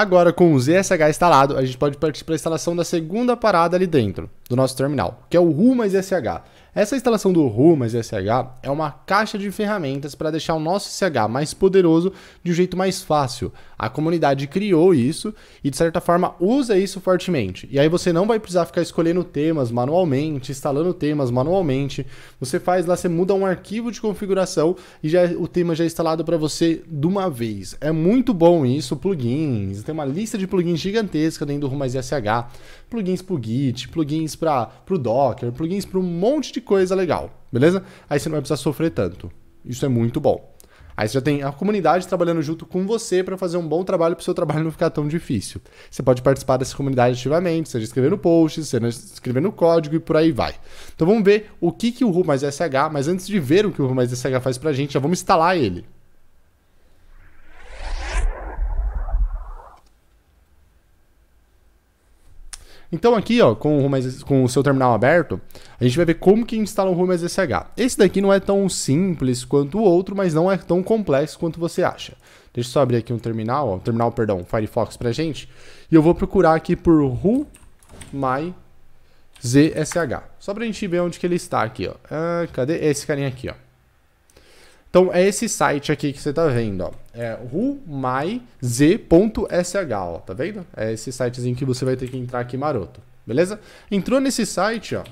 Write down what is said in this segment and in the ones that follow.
Agora, com o ZSH instalado, a gente pode partir para a instalação da segunda parada ali dentro do nosso terminal, que é o RU mais SH. Essa instalação do RU SH é uma caixa de ferramentas para deixar o nosso SH mais poderoso de um jeito mais fácil. A comunidade criou isso e, de certa forma, usa isso fortemente. E aí você não vai precisar ficar escolhendo temas manualmente, instalando temas manualmente. Você faz lá, você muda um arquivo de configuração e já, é, o tema já é instalado para você de uma vez. É muito bom isso, plugins, tem uma lista de plugins gigantesca dentro do RU SH plugins para o Git, plugins para o Docker, plugins para um monte de coisa legal, beleza? Aí você não vai precisar sofrer tanto. Isso é muito bom. Aí você já tem a comunidade trabalhando junto com você para fazer um bom trabalho para o seu trabalho não ficar tão difícil. Você pode participar dessa comunidade ativamente, seja escrevendo posts, seja escrevendo código e por aí vai. Então vamos ver o que, que o RU mais SH, mas antes de ver o que o RU mais SH faz para a gente, já vamos instalar ele. Então aqui, ó, com o, com o seu terminal aberto, a gente vai ver como que instala o Rumes Esse daqui não é tão simples quanto o outro, mas não é tão complexo quanto você acha. Deixa eu só abrir aqui um terminal, ó, um terminal, perdão, Firefox pra gente. E eu vou procurar aqui por RuMyZSH. Só Só pra gente ver onde que ele está aqui, ó. Ah, cadê esse carinha aqui, ó? Então é esse site aqui que você está vendo, ó. É rumaiz.sh, ó, tá vendo? É esse sitezinho que você vai ter que entrar aqui maroto, beleza? Entrou nesse site, ó.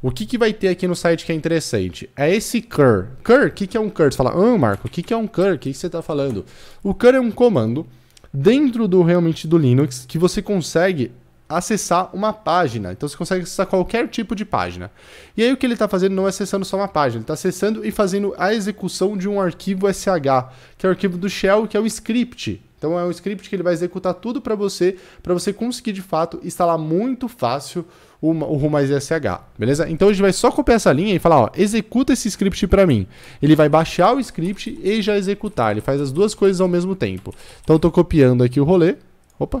O que, que vai ter aqui no site que é interessante? É esse cur. Cur, o que, que é um cur? Você fala, ah, Marco, o que, que é um cur? O que, que você está falando? O cur é um comando dentro do realmente do Linux que você consegue acessar uma página. Então você consegue acessar qualquer tipo de página. E aí o que ele está fazendo não é acessando só uma página, ele está acessando e fazendo a execução de um arquivo SH, que é o arquivo do shell, que é o script. Então é um script que ele vai executar tudo para você, para você conseguir de fato instalar muito fácil o, Rumais SH, beleza? Então a gente vai só copiar essa linha e falar, ó, executa esse script para mim. Ele vai baixar o script e já executar, ele faz as duas coisas ao mesmo tempo. Então eu estou copiando aqui o rolê, opa,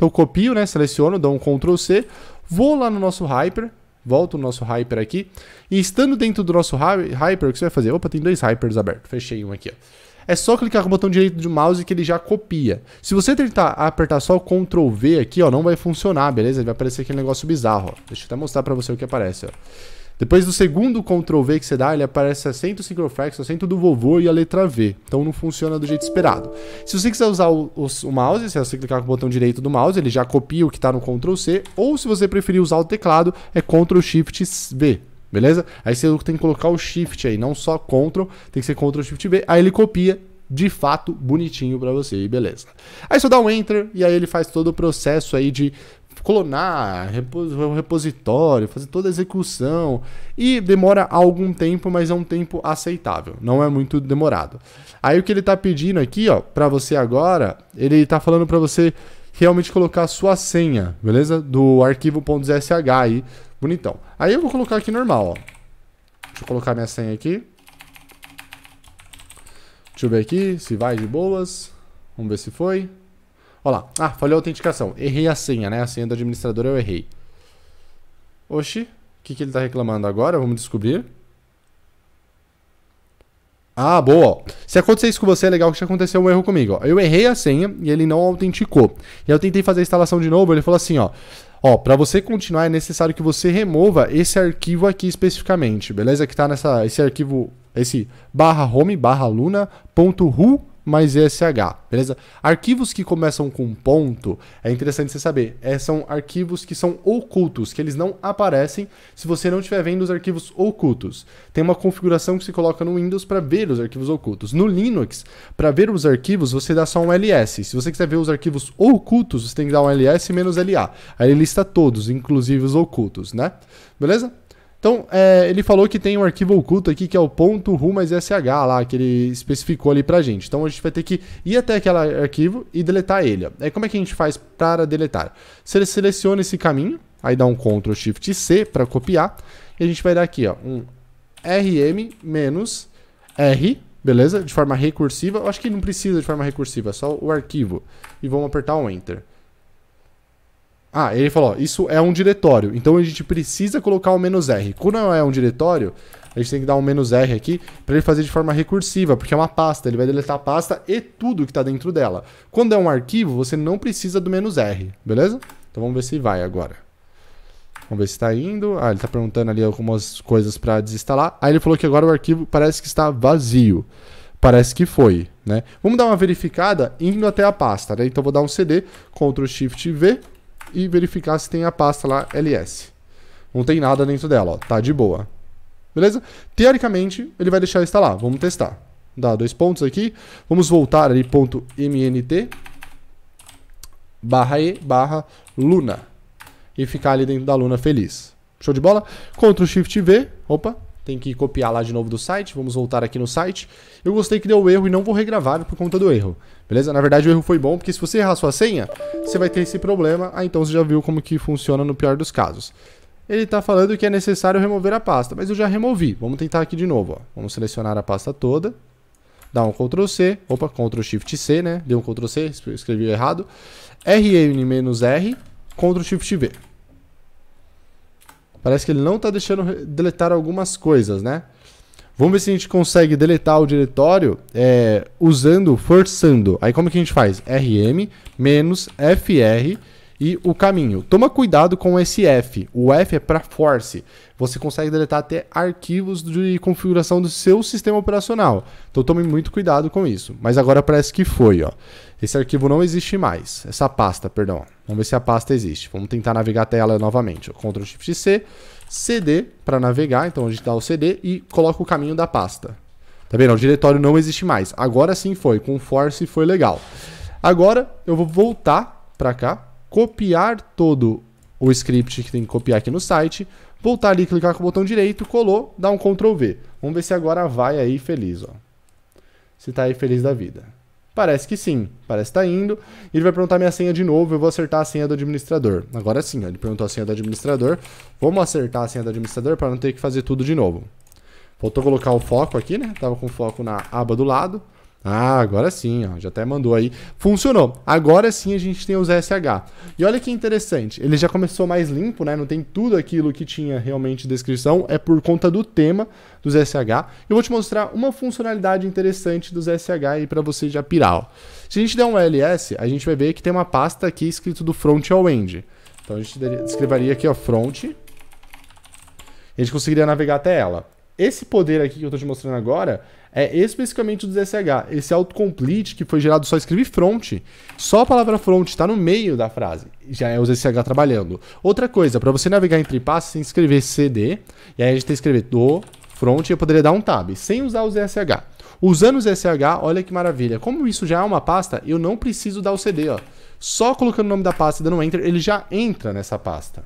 então copio, né, seleciono, dou um Ctrl C, vou lá no nosso Hyper, volto no nosso Hyper aqui, e estando dentro do nosso Hyper, o que você vai fazer? Opa, tem dois Hypers abertos, fechei um aqui, ó. É só clicar com o botão direito do mouse que ele já copia. Se você tentar apertar só o Ctrl V aqui, ó, não vai funcionar, beleza? Vai aparecer aquele negócio bizarro, ó. Deixa eu até mostrar pra você o que aparece, ó. Depois do segundo Ctrl V que você dá, ele aparece acento sincroflex, acento do vovô e a letra V. Então não funciona do jeito esperado. Se você quiser usar o, o, o mouse, se você clicar com o botão direito do mouse, ele já copia o que está no Ctrl C. Ou se você preferir usar o teclado, é Ctrl Shift V. Beleza? Aí você tem que colocar o Shift aí, não só Ctrl, tem que ser Ctrl Shift V. Aí ele copia de fato bonitinho para você e beleza. Aí você dá um enter e aí ele faz todo o processo aí de clonar, repos repositório, fazer toda a execução. E demora algum tempo, mas é um tempo aceitável, não é muito demorado. Aí o que ele está pedindo aqui, ó, para você agora, ele está falando para você realmente colocar a sua senha, beleza? Do arquivo sh aí, bonitão. Aí eu vou colocar aqui normal, ó. Deixa eu colocar minha senha aqui. Deixa eu ver aqui se vai de boas. Vamos ver se foi. Olha lá. Ah, falhou a autenticação. Errei a senha, né? A senha do administrador eu errei. Oxi. O que, que ele tá reclamando agora? Vamos descobrir. Ah, boa. Se acontecer isso com você, é legal que já aconteceu um erro comigo. Eu errei a senha e ele não autenticou. E eu tentei fazer a instalação de novo, ele falou assim, ó. Ó, para você continuar é necessário que você remova esse arquivo aqui especificamente, beleza? Que tá nessa esse arquivo esse barra home barra luna ponto ru mais sh, beleza? Arquivos que começam com ponto, é interessante você saber, é, são arquivos que são ocultos, que eles não aparecem se você não estiver vendo os arquivos ocultos. Tem uma configuração que se coloca no Windows para ver os arquivos ocultos. No Linux, para ver os arquivos, você dá só um ls. Se você quiser ver os arquivos ocultos, você tem que dar um ls la. Aí ele lista todos, inclusive os ocultos, né? Beleza? Então, é, ele falou que tem um arquivo oculto aqui que é o ponto .ru mais SH lá, que ele especificou ali pra gente. Então, a gente vai ter que ir até aquele arquivo e deletar ele. Ó. Aí, é, como é que a gente faz para deletar? Você seleciona esse caminho, aí dá um Ctrl Shift C para copiar, e a gente vai dar aqui, ó, um rm-r, beleza? De forma recursiva. Eu acho que não precisa de forma recursiva, é só o arquivo. E vamos apertar o Enter. Ah, ele falou, isso é um diretório, então a gente precisa colocar o um menos "-r". Quando é um diretório, a gente tem que dar um menos "-r aqui para ele fazer de forma recursiva, porque é uma pasta, ele vai deletar a pasta e tudo que está dentro dela. Quando é um arquivo, você não precisa do menos "-r", beleza? Então vamos ver se vai agora. Vamos ver se está indo. Ah, ele está perguntando ali algumas coisas para desinstalar. Aí ele falou que agora o arquivo parece que está vazio. Parece que foi, né? Vamos dar uma verificada indo até a pasta, né? Então vou dar um cd, Ctrl Shift V, e verificar se tem a pasta lá ls. Não tem nada dentro dela, ó, tá de boa. Beleza? Teoricamente, ele vai deixar instalar. Vamos testar. Dá dois pontos aqui. Vamos voltar ali, ponto mnt barra e barra luna. E ficar ali dentro da luna feliz. Show de bola? Ctrl Shift V. Opa, tem que copiar lá de novo do site. Vamos voltar aqui no site. Eu gostei que deu erro e não vou regravar por conta do erro. Beleza? Na verdade, o erro foi bom, porque se você errar sua senha, você vai ter esse problema. Ah, então você já viu como que funciona no pior dos casos. Ele está falando que é necessário remover a pasta, mas eu já removi. Vamos tentar aqui de novo. Ó. Vamos selecionar a pasta toda. Dá um Ctrl C. Opa, Ctrl Shift C, né? Deu um Ctrl C, escrevi errado. RN-R, Ctrl Shift V. Parece que ele não está deixando deletar algumas coisas, né? Vamos ver se a gente consegue deletar o diretório é, usando, forçando. Aí como que a gente faz? rm fr e o caminho. Toma cuidado com esse F. O F é para force. Você consegue deletar até arquivos de configuração do seu sistema operacional. Então tome muito cuidado com isso. Mas agora parece que foi, ó. Esse arquivo não existe mais. Essa pasta, perdão. Vamos ver se a pasta existe. Vamos tentar navegar até ela novamente. Ctrl Shift C, CD para navegar. Então a gente dá tá o CD e coloca o caminho da pasta. Tá vendo? O diretório não existe mais. Agora sim foi. Com force foi legal. Agora eu vou voltar para cá, copiar todo o script que tem que copiar aqui no site, voltar ali, clicar com o botão direito, colou, dá um Ctrl V. Vamos ver se agora vai aí feliz, ó. Se tá aí feliz da vida. Parece que sim, parece que tá indo. ele vai perguntar minha senha de novo, eu vou acertar a senha do administrador. Agora sim, ele perguntou a senha do administrador. Vamos acertar a senha do administrador para não ter que fazer tudo de novo. Faltou colocar o foco aqui, né? Tava com o foco na aba do lado. Ah, agora sim, ó, já até mandou aí. Funcionou. Agora sim a gente tem os SH. E olha que interessante, ele já começou mais limpo, né? Não tem tudo aquilo que tinha realmente descrição, é por conta do tema dos SH. Eu vou te mostrar uma funcionalidade interessante dos SH aí para você já pirar. Ó. Se a gente der um ls, a gente vai ver que tem uma pasta aqui escrito do front ao end. Então a gente escreveria aqui, ó, front. E a gente conseguiria navegar até ela. Esse poder aqui que eu estou te mostrando agora é especificamente do DSH. Esse autocomplete que foi gerado só escrevi front. Só a palavra front está no meio da frase. Já é o DSH trabalhando. Outra coisa, para você navegar entre passos, você tem que escrever CD. E aí a gente tem que escrever do front e eu poderia dar um tab, sem usar o ZSH. Usando o ZSH, olha que maravilha. Como isso já é uma pasta, eu não preciso dar o CD, ó. Só colocando o nome da pasta e dando enter, ele já entra nessa pasta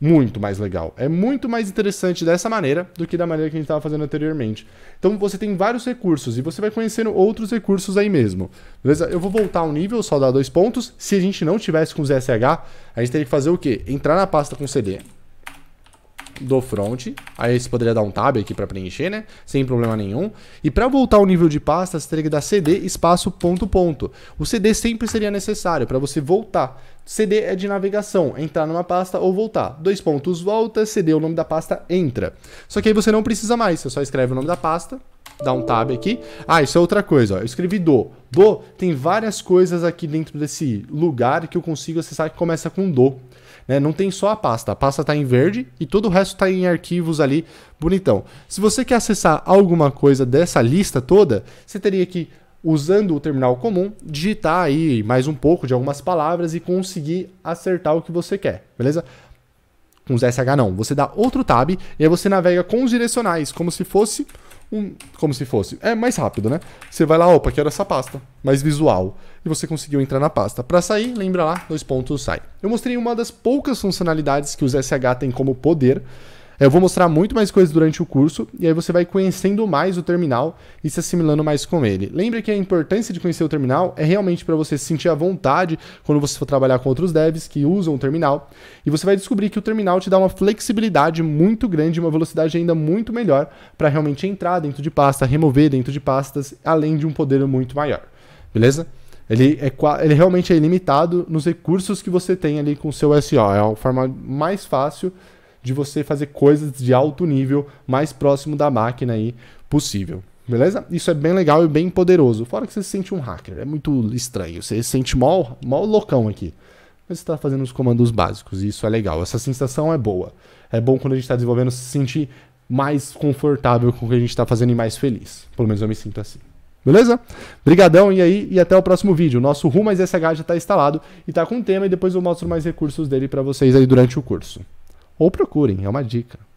muito mais legal. É muito mais interessante dessa maneira do que da maneira que a gente estava fazendo anteriormente. Então você tem vários recursos e você vai conhecendo outros recursos aí mesmo. Beleza? Eu vou voltar um nível, só dar dois pontos. Se a gente não tivesse com ZSH, a gente teria que fazer o quê? Entrar na pasta com CD do front. Aí você poderia dar um tab aqui para preencher, né? Sem problema nenhum. E para voltar ao nível de pasta, você teria que dar cd espaço ponto ponto. O cd sempre seria necessário para você voltar. CD é de navegação, entrar numa pasta ou voltar. Dois pontos, volta, CD, o nome da pasta, entra. Só que aí você não precisa mais, você só escreve o nome da pasta, dá um tab aqui. Ah, isso é outra coisa, ó. eu escrevi do. Do tem várias coisas aqui dentro desse lugar que eu consigo acessar que começa com do. Né? Não tem só a pasta, a pasta está em verde e todo o resto está em arquivos ali, bonitão. Se você quer acessar alguma coisa dessa lista toda, você teria que usando o terminal comum, digitar aí mais um pouco de algumas palavras e conseguir acertar o que você quer, beleza? Com os SH não, você dá outro tab e aí você navega com os direcionais, como se fosse um, como se fosse, é mais rápido, né? Você vai lá, opa, quero essa pasta, mais visual, e você conseguiu entrar na pasta. Para sair, lembra lá, dois pontos sai. Eu mostrei uma das poucas funcionalidades que os SH tem como poder, é, eu vou mostrar muito mais coisas durante o curso e aí você vai conhecendo mais o terminal e se assimilando mais com ele. Lembra que a importância de conhecer o terminal é realmente para você se sentir à vontade quando você for trabalhar com outros devs que usam o terminal e você vai descobrir que o terminal te dá uma flexibilidade muito grande, uma velocidade ainda muito melhor para realmente entrar dentro de pasta, remover dentro de pastas, além de um poder muito maior. Beleza? Ele, é, ele realmente é limitado nos recursos que você tem ali com o seu SO. É a forma mais fácil de você fazer coisas de alto nível mais próximo da máquina aí possível. Beleza? Isso é bem legal e bem poderoso. Fora que você se sente um hacker, é muito estranho. Você se sente mal, mal loucão aqui. Mas você está fazendo os comandos básicos e isso é legal. Essa sensação é boa. É bom quando a gente está desenvolvendo se sentir mais confortável com o que a gente está fazendo e mais feliz. Pelo menos eu me sinto assim. Beleza? Brigadão e aí e até o próximo vídeo. O nosso Rumas SH já está instalado e está com o tema e depois eu mostro mais recursos dele para vocês aí durante o curso. Ou procurem, é uma dica.